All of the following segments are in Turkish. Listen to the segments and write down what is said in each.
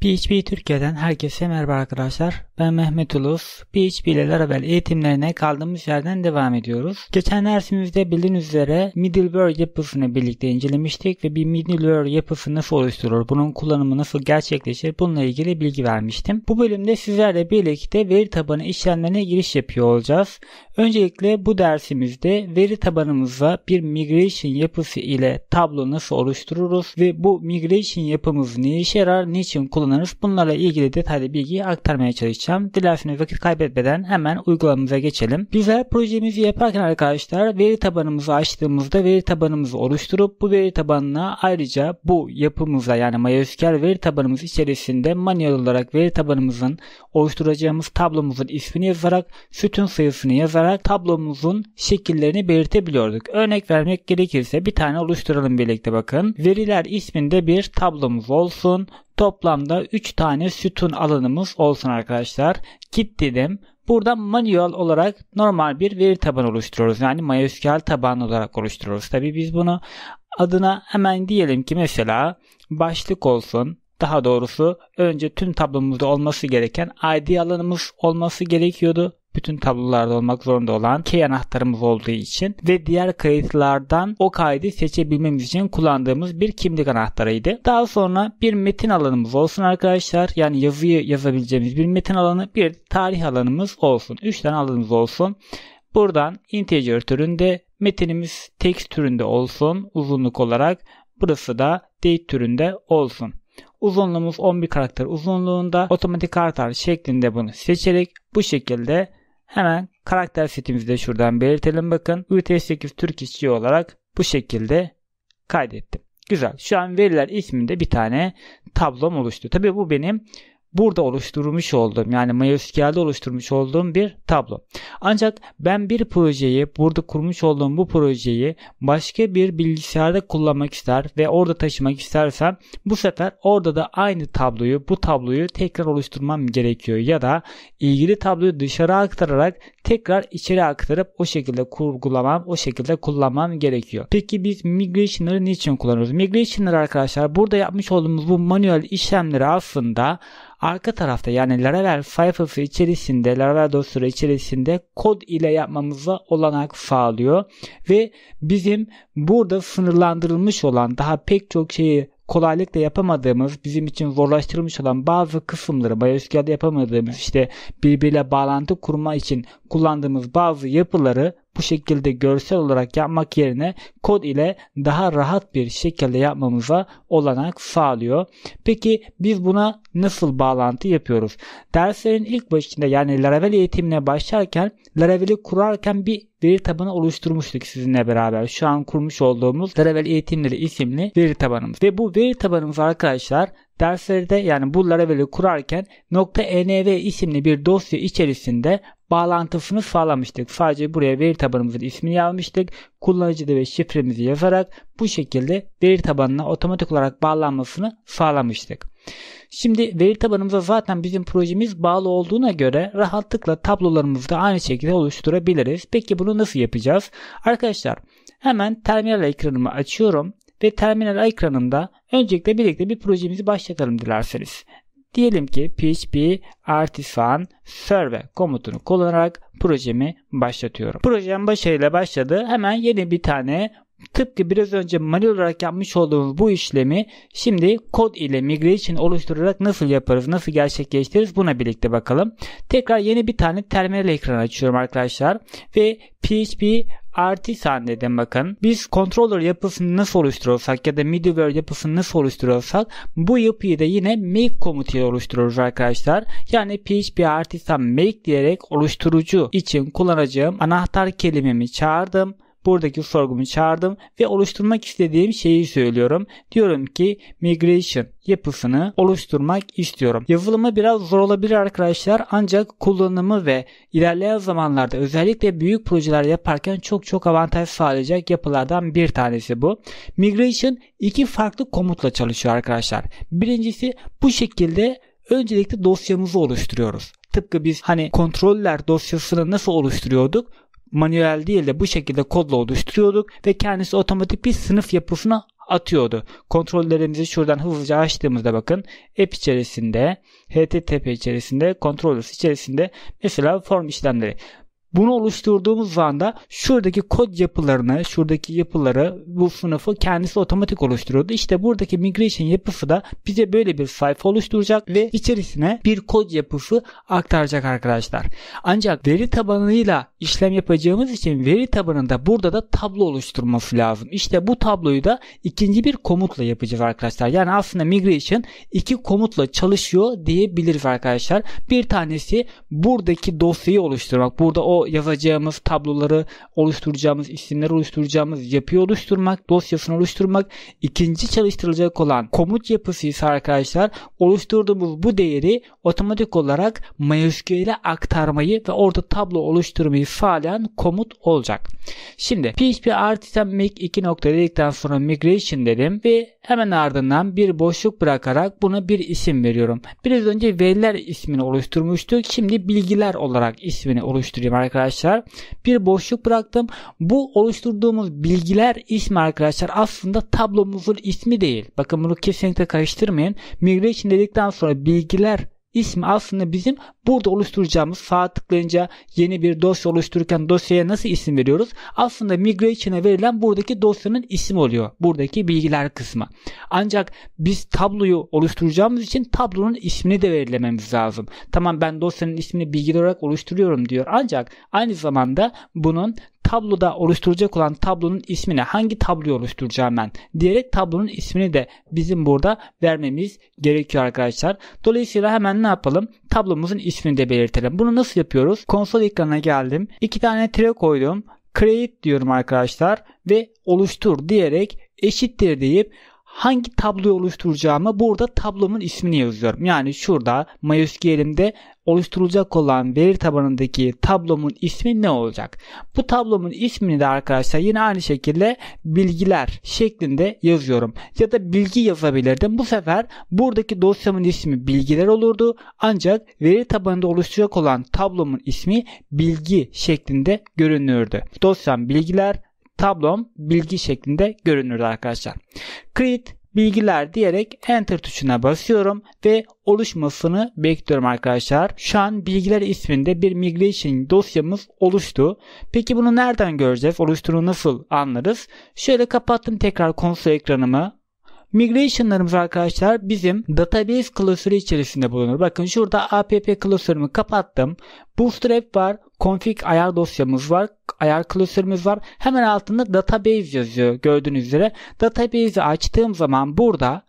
PHP Türkiye'den herkese merhaba arkadaşlar. Ben Mehmet Ulus. PHP ile Laravel eğitimlerine kaldığımız yerden devam ediyoruz. Geçen dersimizde bildiğiniz üzere middleware yapısını birlikte incelemiştik ve bir middleware yapısı nasıl oluşturur, bunun kullanımı nasıl gerçekleşir bununla ilgili bilgi vermiştim. Bu bölümde sizlerle birlikte veri tabanı işlemlerine giriş yapıyor olacağız. Öncelikle bu dersimizde veri tabanımıza bir migration yapısı ile tablo nasıl oluştururuz ve bu migration yapımız ne işe yarar, niçin kullanırız bunlarla ilgili detaylı bilgiyi aktarmaya çalışacağım anlatacağım. Dilerseniz vakit kaybetmeden hemen uygulamamıza geçelim. Bizler projemizi yaparken arkadaşlar veri tabanımızı açtığımızda veri tabanımızı oluşturup bu veri tabanına ayrıca bu yapımıza yani MySQL veri tabanımız içerisinde manuel olarak veri tabanımızın oluşturacağımız tablomuzun ismini yazarak sütun sayısını yazarak tablomuzun şekillerini belirtebiliyorduk. Örnek vermek gerekirse bir tane oluşturalım birlikte bakın. Veriler isminde bir tablomuz olsun Toplamda 3 tane sütun alanımız olsun arkadaşlar. Git dedim. Burada manuel olarak normal bir veri tabanı oluşturuyoruz. Yani MySQL tabanı olarak oluşturuyoruz. Tabi biz bunu adına hemen diyelim ki mesela başlık olsun. Daha doğrusu önce tüm tablomuzda olması gereken ID alanımız olması gerekiyordu bütün tablolarda olmak zorunda olan key anahtarımız olduğu için ve diğer kayıtlardan o kaydı seçebilmemiz için kullandığımız bir kimlik anahtarıydı. Daha sonra bir metin alanımız olsun arkadaşlar. Yani yazıyı yazabileceğimiz bir metin alanı, bir tarih alanımız olsun. 3 tane alanımız olsun. Buradan integer türünde metinimiz text türünde olsun uzunluk olarak. Burası da date türünde olsun. Uzunluğumuz 11 karakter uzunluğunda otomatik artar şeklinde bunu seçerek bu şekilde Hemen karakter setimizi de şuradan belirtelim. Bakın uts 8 Türk işçi olarak bu şekilde kaydettim. Güzel. Şu an veriler isminde bir tane tablom oluştu. Tabii bu benim burada oluşturmuş olduğum yani MySQL'de oluşturmuş olduğum bir tablo. Ancak ben bir projeyi burada kurmuş olduğum bu projeyi başka bir bilgisayarda kullanmak ister ve orada taşımak istersem bu sefer orada da aynı tabloyu bu tabloyu tekrar oluşturmam gerekiyor ya da ilgili tabloyu dışarı aktararak tekrar içeri aktarıp o şekilde kurgulamam o şekilde kullanmam gerekiyor. Peki biz migration'ları niçin kullanıyoruz? Migration'ları arkadaşlar burada yapmış olduğumuz bu manuel işlemleri aslında Arka tarafta yani Laravel Firefly içerisinde Laravel dosyaları içerisinde kod ile yapmamıza olanak sağlıyor ve bizim burada sınırlandırılmış olan daha pek çok şeyi kolaylıkla yapamadığımız, bizim için zorlaştırılmış olan bazı kısımları, MySQL'de yapamadığımız işte birbiriyle bağlantı kurma için kullandığımız bazı yapıları bu şekilde görsel olarak yapmak yerine kod ile daha rahat bir şekilde yapmamıza olanak sağlıyor. Peki biz buna nasıl bağlantı yapıyoruz? Derslerin ilk başında yani Laravel eğitimine başlarken Laravel'i kurarken bir veri tabanı oluşturmuştuk sizinle beraber. Şu an kurmuş olduğumuz Laravel eğitimleri isimli veri tabanımız. Ve bu veri tabanımız arkadaşlar derslerde yani bu Laravel'i kurarken NV e isimli bir dosya içerisinde bağlantısını sağlamıştık. Sadece buraya veri tabanımızın ismini yazmıştık. Kullanıcı adı ve şifremizi yazarak bu şekilde veri tabanına otomatik olarak bağlanmasını sağlamıştık. Şimdi veri tabanımıza zaten bizim projemiz bağlı olduğuna göre rahatlıkla tablolarımızı da aynı şekilde oluşturabiliriz. Peki bunu nasıl yapacağız? Arkadaşlar hemen terminal ekranımı açıyorum ve terminal ekranında öncelikle birlikte bir projemizi başlatalım dilerseniz. Diyelim ki php artisan serve komutunu kullanarak projemi başlatıyorum. Projem başarıyla başladı. Hemen yeni bir tane tıpkı biraz önce manuel olarak yapmış olduğumuz bu işlemi şimdi kod ile migration oluşturarak nasıl yaparız, nasıl gerçekleştiririz buna birlikte bakalım. Tekrar yeni bir tane terminal ekranı açıyorum arkadaşlar ve PHP artı dedim bakın. Biz controller yapısını nasıl oluşturursak ya da middleware yapısını nasıl oluşturursak bu yapıyı da yine make komutuyla oluşturuyoruz arkadaşlar. Yani php artisan make diyerek oluşturucu için kullanacağım anahtar kelimemi çağırdım buradaki sorgumu çağırdım ve oluşturmak istediğim şeyi söylüyorum. Diyorum ki migration yapısını oluşturmak istiyorum. Yazılımı biraz zor olabilir arkadaşlar ancak kullanımı ve ilerleyen zamanlarda özellikle büyük projeler yaparken çok çok avantaj sağlayacak yapılardan bir tanesi bu. Migration iki farklı komutla çalışıyor arkadaşlar. Birincisi bu şekilde öncelikle dosyamızı oluşturuyoruz. Tıpkı biz hani kontroller dosyasını nasıl oluşturuyorduk? manuel değil de bu şekilde kodla oluşturuyorduk ve kendisi otomatik bir sınıf yapısına atıyordu. Kontrollerimizi şuradan hızlıca açtığımızda bakın app içerisinde HTTP içerisinde controllers içerisinde mesela form işlemleri bunu oluşturduğumuz anda şuradaki kod yapılarını, şuradaki yapıları bu sınıfı kendisi otomatik oluşturuyordu. İşte buradaki migration yapısı da bize böyle bir sayfa oluşturacak ve içerisine bir kod yapısı aktaracak arkadaşlar. Ancak veri tabanıyla işlem yapacağımız için veri tabanında burada da tablo oluşturması lazım. İşte bu tabloyu da ikinci bir komutla yapacağız arkadaşlar. Yani aslında migration iki komutla çalışıyor diyebiliriz arkadaşlar. Bir tanesi buradaki dosyayı oluşturmak. Burada o yazacağımız tabloları oluşturacağımız, isimleri oluşturacağımız yapı oluşturmak, dosyasını oluşturmak ikinci çalıştırılacak olan komut yapısı ise arkadaşlar oluşturduğumuz bu değeri otomatik olarak MySQL'e aktarmayı ve orada tablo oluşturmayı sağlayan komut olacak. Şimdi PHP artisan make 2 dedikten sonra migration dedim ve hemen ardından bir boşluk bırakarak buna bir isim veriyorum. Biraz önce veriler ismini oluşturmuştuk. Şimdi bilgiler olarak ismini oluşturuyorum arkadaşlar bir boşluk bıraktım. Bu oluşturduğumuz bilgiler ismi arkadaşlar aslında tablomuzun ismi değil. Bakın bunu kesinlikle karıştırmayın. Migration dedikten sonra bilgiler ismi aslında bizim burada oluşturacağımız sağ tıklayınca yeni bir dosya oluştururken dosyaya nasıl isim veriyoruz? Aslında migration'a verilen buradaki dosyanın ismi oluyor. Buradaki bilgiler kısmı. Ancak biz tabloyu oluşturacağımız için tablonun ismini de belirlememiz lazım. Tamam ben dosyanın ismini bilgi olarak oluşturuyorum diyor. Ancak aynı zamanda bunun tabloda oluşturacak olan tablonun ismine hangi tabloyu oluşturacağım ben diyerek tablonun ismini de bizim burada vermemiz gerekiyor arkadaşlar. Dolayısıyla hemen ne yapalım? Tablomuzun ismini de belirtelim. Bunu nasıl yapıyoruz? Konsol ekranına geldim. İki tane tire koydum. Create diyorum arkadaşlar ve oluştur diyerek eşittir deyip hangi tabloyu oluşturacağımı burada tablomun ismini yazıyorum. Yani şurada MySQL'imde oluşturulacak olan veri tabanındaki tablomun ismi ne olacak? Bu tablomun ismini de arkadaşlar yine aynı şekilde bilgiler şeklinde yazıyorum. Ya da bilgi yazabilirdim. Bu sefer buradaki dosyamın ismi bilgiler olurdu. Ancak veri tabanında oluşacak olan tablomun ismi bilgi şeklinde görünürdü. Dosyam bilgiler, tablom bilgi şeklinde görünürdü arkadaşlar. Create bilgiler diyerek enter tuşuna basıyorum ve oluşmasını bekliyorum arkadaşlar. Şu an bilgiler isminde bir migration dosyamız oluştu. Peki bunu nereden göreceğiz? Oluşturunu nasıl anlarız? Şöyle kapattım tekrar konsol ekranımı. Migration'larımız arkadaşlar bizim database klasörü içerisinde bulunur. Bakın şurada app klasörümü kapattım. Bootstrap var config ayar dosyamız var. Ayar klasörümüz var. Hemen altında database yazıyor gördüğünüz üzere. Database'i açtığım zaman burada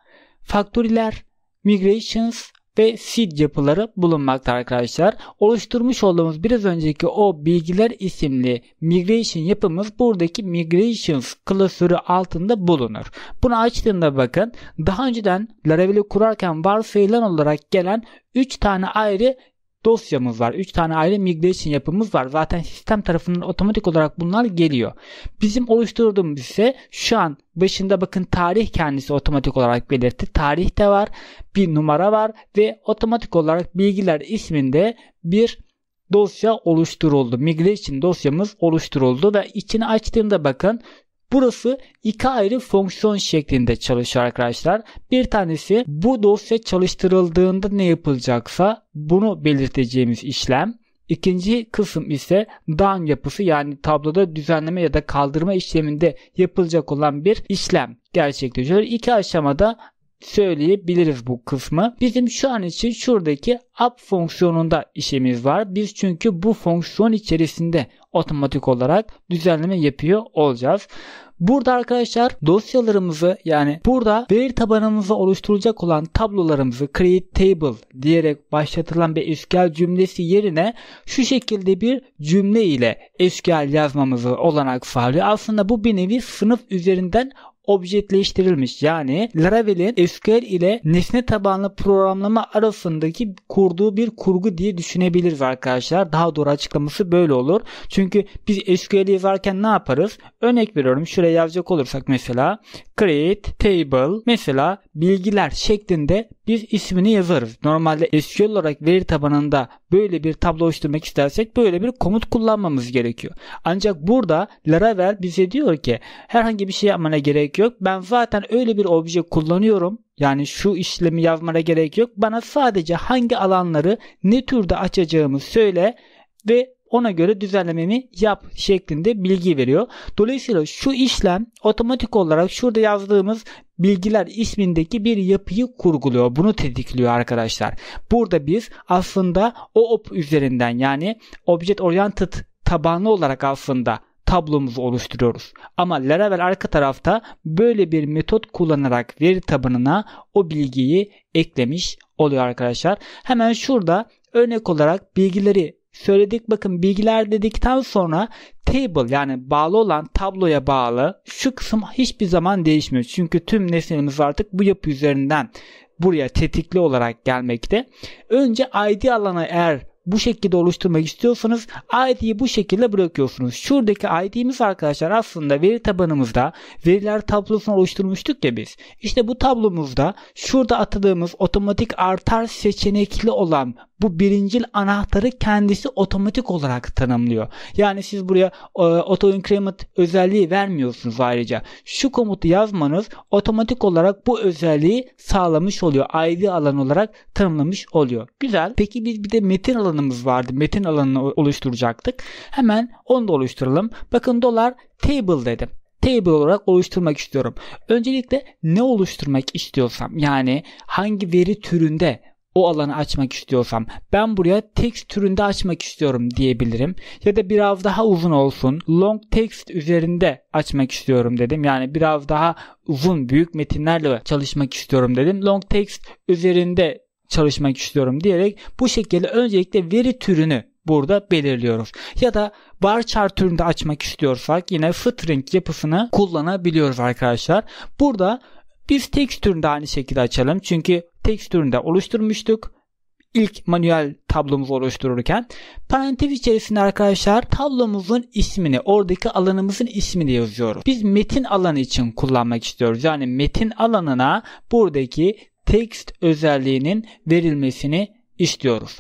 faktörler, migrations, ve seed yapıları bulunmakta arkadaşlar. Oluşturmuş olduğumuz biraz önceki o bilgiler isimli migration yapımız buradaki migrations klasörü altında bulunur. Bunu açtığında bakın daha önceden Laravel'i kurarken varsayılan olarak gelen 3 tane ayrı dosyamız var. 3 tane ayrı migration yapımız var. Zaten sistem tarafından otomatik olarak bunlar geliyor. Bizim oluşturduğumuz ise şu an başında bakın tarih kendisi otomatik olarak belirtti. Tarih de var. Bir numara var ve otomatik olarak bilgiler isminde bir dosya oluşturuldu. Migration dosyamız oluşturuldu ve içini açtığımda bakın Burası iki ayrı fonksiyon şeklinde çalışıyor arkadaşlar. Bir tanesi bu dosya çalıştırıldığında ne yapılacaksa bunu belirteceğimiz işlem. İkinci kısım ise down yapısı yani tabloda düzenleme ya da kaldırma işleminde yapılacak olan bir işlem gerçekleşiyor. İki aşamada söyleyebiliriz bu kısmı. Bizim şu an için şuradaki up fonksiyonunda işimiz var. Biz çünkü bu fonksiyon içerisinde otomatik olarak düzenleme yapıyor olacağız. Burada arkadaşlar dosyalarımızı yani burada veri tabanımızı oluşturacak olan tablolarımızı create table diyerek başlatılan bir SQL cümlesi yerine şu şekilde bir cümle ile SQL yazmamızı olanak sağlıyor. Aslında bu bir nevi sınıf üzerinden objetleştirilmiş. Yani Laravel'in SQL ile nesne tabanlı programlama arasındaki kurduğu bir kurgu diye düşünebiliriz arkadaşlar. Daha doğru açıklaması böyle olur. Çünkü biz SQL yazarken ne yaparız? Örnek veriyorum şuraya yazacak olursak mesela create table mesela bilgiler şeklinde biz ismini yazarız. Normalde SQL olarak veri tabanında böyle bir tablo oluşturmak istersek böyle bir komut kullanmamız gerekiyor. Ancak burada Laravel bize diyor ki herhangi bir şey yapmana gerek yok. Ben zaten öyle bir obje kullanıyorum. Yani şu işlemi yazmana gerek yok. Bana sadece hangi alanları ne türde açacağımı söyle ve ona göre düzenlememi yap şeklinde bilgi veriyor. Dolayısıyla şu işlem otomatik olarak şurada yazdığımız bilgiler ismindeki bir yapıyı kurguluyor. Bunu tetikliyor arkadaşlar. Burada biz aslında o op üzerinden yani object oriented tabanlı olarak aslında tablomuzu oluşturuyoruz. Ama Laravel arka tarafta böyle bir metot kullanarak veri tabanına o bilgiyi eklemiş oluyor arkadaşlar. Hemen şurada örnek olarak bilgileri söyledik bakın bilgiler dedikten sonra table yani bağlı olan tabloya bağlı şu kısım hiçbir zaman değişmiyor. Çünkü tüm nesnemiz artık bu yapı üzerinden buraya tetikli olarak gelmekte. Önce ID alanı eğer bu şekilde oluşturmak istiyorsanız ID'yi bu şekilde bırakıyorsunuz. Şuradaki ID'miz arkadaşlar aslında veri tabanımızda veriler tablosunu oluşturmuştuk ya biz. İşte bu tablomuzda şurada atadığımız otomatik artar seçenekli olan bu birincil anahtarı kendisi otomatik olarak tanımlıyor. Yani siz buraya e, auto increment özelliği vermiyorsunuz ayrıca. Şu komutu yazmanız otomatik olarak bu özelliği sağlamış oluyor. ID alan olarak tanımlamış oluyor. Güzel. Peki biz bir de metin alanımız vardı. Metin alanını oluşturacaktık. Hemen onu da oluşturalım. Bakın dolar table dedim table olarak oluşturmak istiyorum. Öncelikle ne oluşturmak istiyorsam yani hangi veri türünde o alanı açmak istiyorsam ben buraya text türünde açmak istiyorum diyebilirim. Ya da biraz daha uzun olsun long text üzerinde açmak istiyorum dedim. Yani biraz daha uzun büyük metinlerle çalışmak istiyorum dedim. Long text üzerinde çalışmak istiyorum diyerek bu şekilde öncelikle veri türünü burada belirliyoruz. Ya da bar chart türünde açmak istiyorsak yine string yapısını kullanabiliyoruz arkadaşlar. Burada biz tekstürünü de aynı şekilde açalım. Çünkü tekstürünü de oluşturmuştuk ilk manuel tablomuzu oluştururken parantez içerisinde arkadaşlar tablomuzun ismini oradaki alanımızın ismini yazıyoruz. Biz metin alanı için kullanmak istiyoruz. Yani metin alanına buradaki text özelliğinin verilmesini istiyoruz.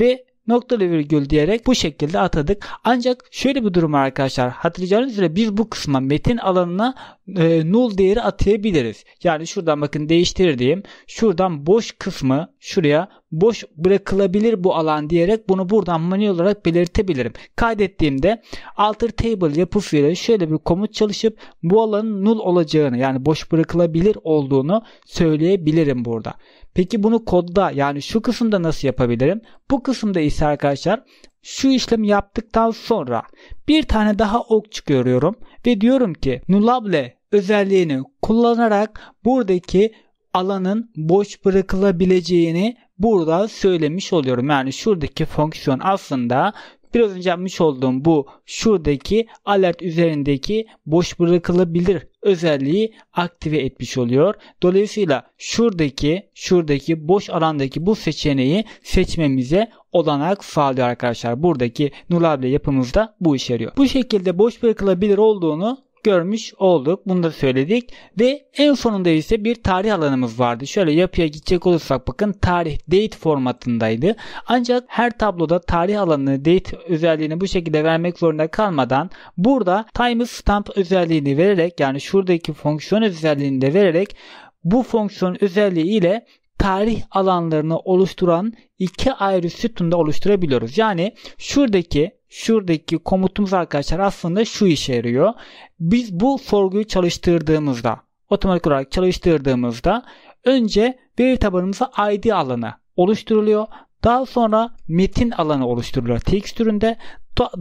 Ve noktalı virgül diyerek bu şekilde atadık. Ancak şöyle bir durum arkadaşlar. Hatırlayacağınız üzere biz bu kısma metin alanına e, null değeri atayabiliriz. Yani şuradan bakın değiştirir diyeyim. Şuradan boş kısmı şuraya boş bırakılabilir bu alan diyerek bunu buradan manuel olarak belirtebilirim. Kaydettiğimde alter table yapısıyla şöyle bir komut çalışıp bu alanın null olacağını yani boş bırakılabilir olduğunu söyleyebilirim burada. Peki bunu kodda yani şu kısımda nasıl yapabilirim? Bu kısımda ise arkadaşlar şu işlemi yaptıktan sonra bir tane daha ok çıkıyorum ve diyorum ki nullable özelliğini kullanarak buradaki alanın boş bırakılabileceğini burada söylemiş oluyorum. Yani şuradaki fonksiyon aslında Biraz önce yapmış olduğum bu şuradaki alert üzerindeki boş bırakılabilir özelliği aktive etmiş oluyor. Dolayısıyla şuradaki şuradaki boş alandaki bu seçeneği seçmemize olanak sağlıyor arkadaşlar. Buradaki nulable yapımızda bu işe yarıyor. Bu şekilde boş bırakılabilir olduğunu görmüş olduk. Bunu da söyledik. Ve en sonunda ise bir tarih alanımız vardı. Şöyle yapıya gidecek olursak bakın tarih date formatındaydı. Ancak her tabloda tarih alanını date özelliğini bu şekilde vermek zorunda kalmadan burada timestamp özelliğini vererek yani şuradaki fonksiyon özelliğini de vererek bu fonksiyon özelliği ile tarih alanlarını oluşturan iki ayrı sütunda oluşturabiliyoruz. Yani şuradaki şuradaki komutumuz arkadaşlar aslında şu işe yarıyor. Biz bu sorguyu çalıştırdığımızda otomatik olarak çalıştırdığımızda önce veri tabanımıza ID alanı oluşturuluyor. Daha sonra metin alanı oluşturuluyor text türünde.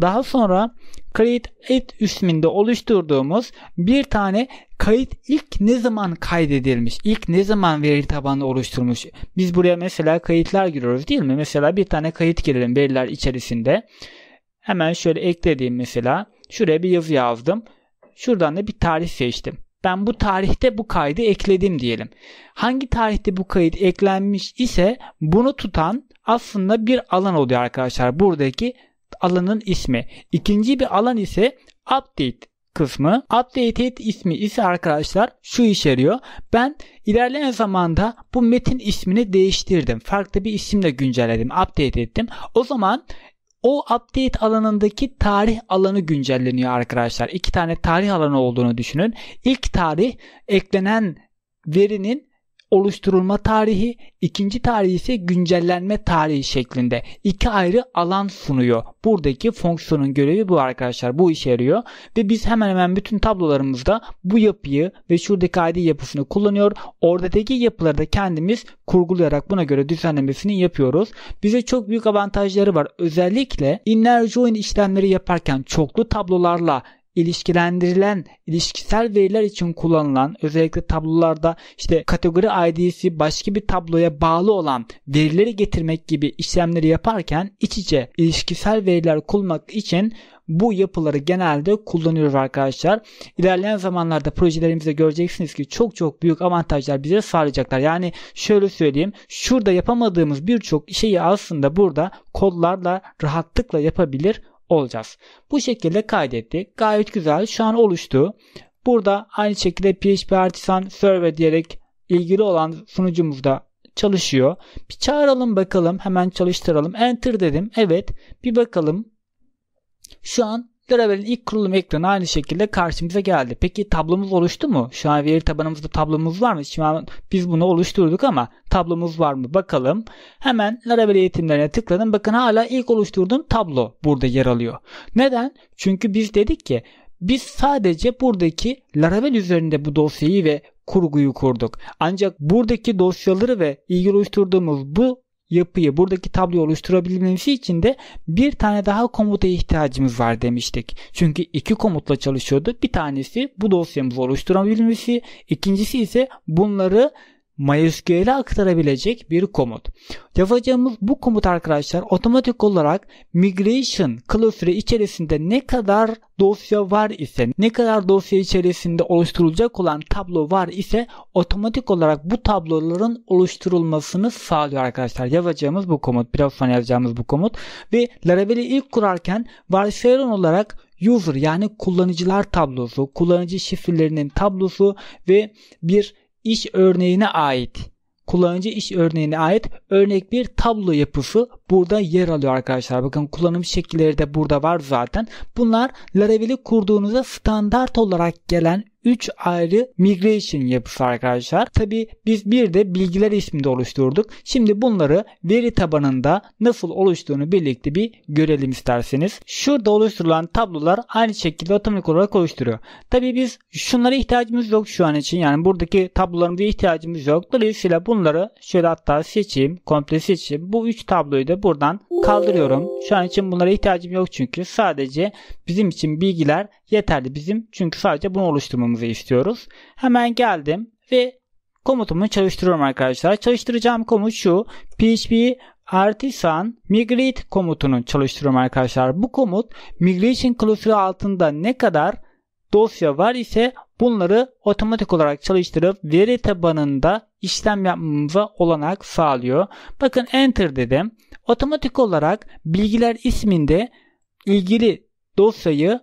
Daha sonra kayıt et isminde oluşturduğumuz bir tane kayıt ilk ne zaman kaydedilmiş? ilk ne zaman veri tabanı oluşturmuş? Biz buraya mesela kayıtlar giriyoruz değil mi? Mesela bir tane kayıt girelim veriler içerisinde. Hemen şöyle eklediğim mesela şuraya bir yazı yazdım. Şuradan da bir tarih seçtim. Ben bu tarihte bu kaydı ekledim diyelim. Hangi tarihte bu kayıt eklenmiş ise bunu tutan aslında bir alan oluyor arkadaşlar. Buradaki alanın ismi. İkinci bir alan ise update kısmı. Updated ismi ise arkadaşlar şu iş yarıyor. Ben ilerleyen zamanda bu metin ismini değiştirdim. Farklı bir isimle güncelledim. Update ettim. O zaman o update alanındaki tarih alanı güncelleniyor arkadaşlar. İki tane tarih alanı olduğunu düşünün. İlk tarih eklenen verinin oluşturulma tarihi, ikinci tarihi ise güncellenme tarihi şeklinde iki ayrı alan sunuyor. Buradaki fonksiyonun görevi bu arkadaşlar. Bu işe yarıyor ve biz hemen hemen bütün tablolarımızda bu yapıyı ve şuradaki ID yapısını kullanıyor. Oradaki yapıları da kendimiz kurgulayarak buna göre düzenlemesini yapıyoruz. Bize çok büyük avantajları var. Özellikle inner join işlemleri yaparken çoklu tablolarla ilişkilendirilen ilişkisel veriler için kullanılan özellikle tablolarda işte kategori ID'si başka bir tabloya bağlı olan verileri getirmek gibi işlemleri yaparken iç içe ilişkisel veriler kullanmak için bu yapıları genelde kullanıyoruz arkadaşlar. İlerleyen zamanlarda projelerimizde göreceksiniz ki çok çok büyük avantajlar bize sağlayacaklar. Yani şöyle söyleyeyim. Şurada yapamadığımız birçok şeyi aslında burada kodlarla rahatlıkla yapabilir olacağız. Bu şekilde kaydetti. Gayet güzel. Şu an oluştu. Burada aynı şekilde PHP Artisan Server diyerek ilgili olan sunucumuzda çalışıyor. Bir çağıralım bakalım. Hemen çalıştıralım. Enter dedim. Evet. Bir bakalım. Şu an Laravel'in ilk kurulum ekranı aynı şekilde karşımıza geldi. Peki tablomuz oluştu mu? Şu an veri tabanımızda tablomuz var mı? Şimdi biz bunu oluşturduk ama tablomuz var mı? Bakalım. Hemen Laravel eğitimlerine tıkladım. Bakın hala ilk oluşturduğum tablo burada yer alıyor. Neden? Çünkü biz dedik ki biz sadece buradaki Laravel üzerinde bu dosyayı ve kurguyu kurduk. Ancak buradaki dosyaları ve ilgili oluşturduğumuz bu yapıyı buradaki tabloyu oluşturabilmesi için de bir tane daha komutaya ihtiyacımız var demiştik. Çünkü iki komutla çalışıyorduk. Bir tanesi bu dosyamızı oluşturabilmesi, ikincisi ise bunları MySQL'e aktarabilecek bir komut. Yapacağımız bu komut arkadaşlar otomatik olarak migration klasörü içerisinde ne kadar dosya var ise ne kadar dosya içerisinde oluşturulacak olan tablo var ise otomatik olarak bu tabloların oluşturulmasını sağlıyor arkadaşlar. Yapacağımız bu komut. Biraz sonra yazacağımız bu komut. Ve Laravel'i ilk kurarken varsayılan olarak user yani kullanıcılar tablosu, kullanıcı şifrelerinin tablosu ve bir iş örneğine ait kullanıcı iş örneğine ait örnek bir tablo yapısı burada yer alıyor arkadaşlar. Bakın kullanım şekilleri de burada var zaten. Bunlar Laravel'i kurduğunuzda standart olarak gelen 3 ayrı migration yapısı arkadaşlar. Tabi biz bir de bilgiler isminde oluşturduk. Şimdi bunları veri tabanında nasıl oluştuğunu birlikte bir görelim isterseniz. Şurada oluşturulan tablolar aynı şekilde otomatik olarak oluşturuyor. Tabi biz şunlara ihtiyacımız yok şu an için. Yani buradaki tablolarımıza ihtiyacımız yok. Dolayısıyla bunları şöyle hatta seçeyim. Komple seçeyim. Bu 3 tabloyu da buradan kaldırıyorum. Şu an için bunlara ihtiyacım yok çünkü sadece bizim için bilgiler yeterli. Bizim çünkü sadece bunu oluşturmamızı istiyoruz. Hemen geldim ve komutumu çalıştırıyorum arkadaşlar. Çalıştıracağım komut şu. PHP artisan migrate komutunu çalıştırıyorum arkadaşlar. Bu komut migration klasörü altında ne kadar dosya var ise Bunları otomatik olarak çalıştırıp veri tabanında işlem yapmamıza olanak sağlıyor. Bakın enter dedim. Otomatik olarak bilgiler isminde ilgili dosyayı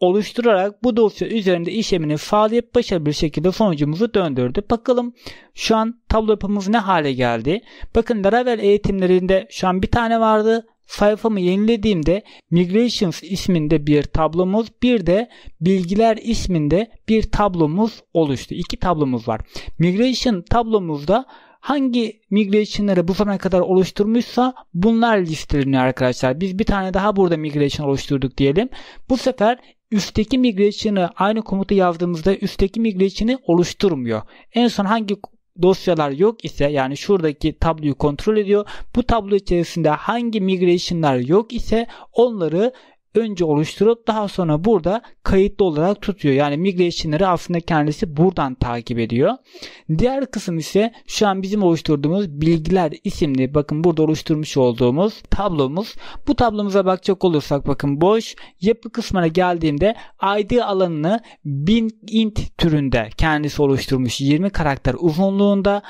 oluşturarak bu dosya üzerinde işlemini sağlayıp başarılı bir şekilde sonucumuzu döndürdü. Bakalım şu an tablo yapımız ne hale geldi. Bakın Laravel eğitimlerinde şu an bir tane vardı sayfamı yenilediğimde migrations isminde bir tablomuz bir de bilgiler isminde bir tablomuz oluştu. İki tablomuz var. Migration tablomuzda hangi migration'ları bu zamana kadar oluşturmuşsa bunlar listeleniyor arkadaşlar. Biz bir tane daha burada migration oluşturduk diyelim. Bu sefer üstteki migration'ı aynı komutu yazdığımızda üstteki migration'ı oluşturmuyor. En son hangi dosyalar yok ise yani şuradaki tabloyu kontrol ediyor. Bu tablo içerisinde hangi migration'lar yok ise onları önce oluşturup daha sonra burada kayıtlı olarak tutuyor. Yani migration'ları aslında kendisi buradan takip ediyor. Diğer kısım ise şu an bizim oluşturduğumuz bilgiler isimli bakın burada oluşturmuş olduğumuz tablomuz. Bu tablomuza bakacak olursak bakın boş yapı kısmına geldiğimde ID alanını 1000 int türünde kendisi oluşturmuş 20 karakter uzunluğunda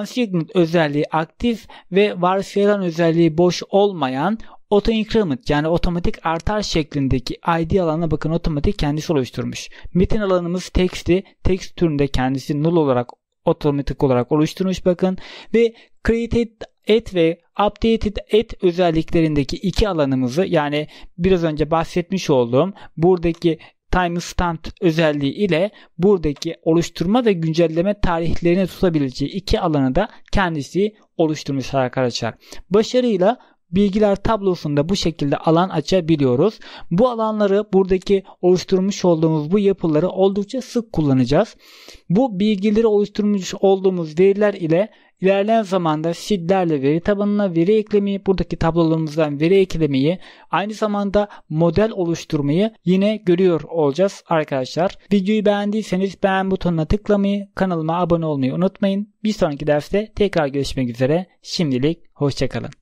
Unsigned özelliği aktif ve varsayılan özelliği boş olmayan Auto increment yani otomatik artar şeklindeki ID alanına bakın otomatik kendisi oluşturmuş. Metin alanımız text'i text türünde kendisi null olarak otomatik olarak oluşturmuş bakın ve created at ve updated at özelliklerindeki iki alanımızı yani biraz önce bahsetmiş olduğum buradaki timestamp özelliği ile buradaki oluşturma ve güncelleme tarihlerini tutabileceği iki alanı da kendisi oluşturmuş arkadaşlar. Başarıyla bilgiler tablosunda bu şekilde alan açabiliyoruz. Bu alanları buradaki oluşturmuş olduğumuz bu yapıları oldukça sık kullanacağız. Bu bilgileri oluşturmuş olduğumuz veriler ile İlerleyen zamanda sheetlerle veri tabanına veri eklemeyi, buradaki tablolarımızdan veri eklemeyi, aynı zamanda model oluşturmayı yine görüyor olacağız arkadaşlar. Videoyu beğendiyseniz beğen butonuna tıklamayı, kanalıma abone olmayı unutmayın. Bir sonraki derste tekrar görüşmek üzere. Şimdilik hoşçakalın.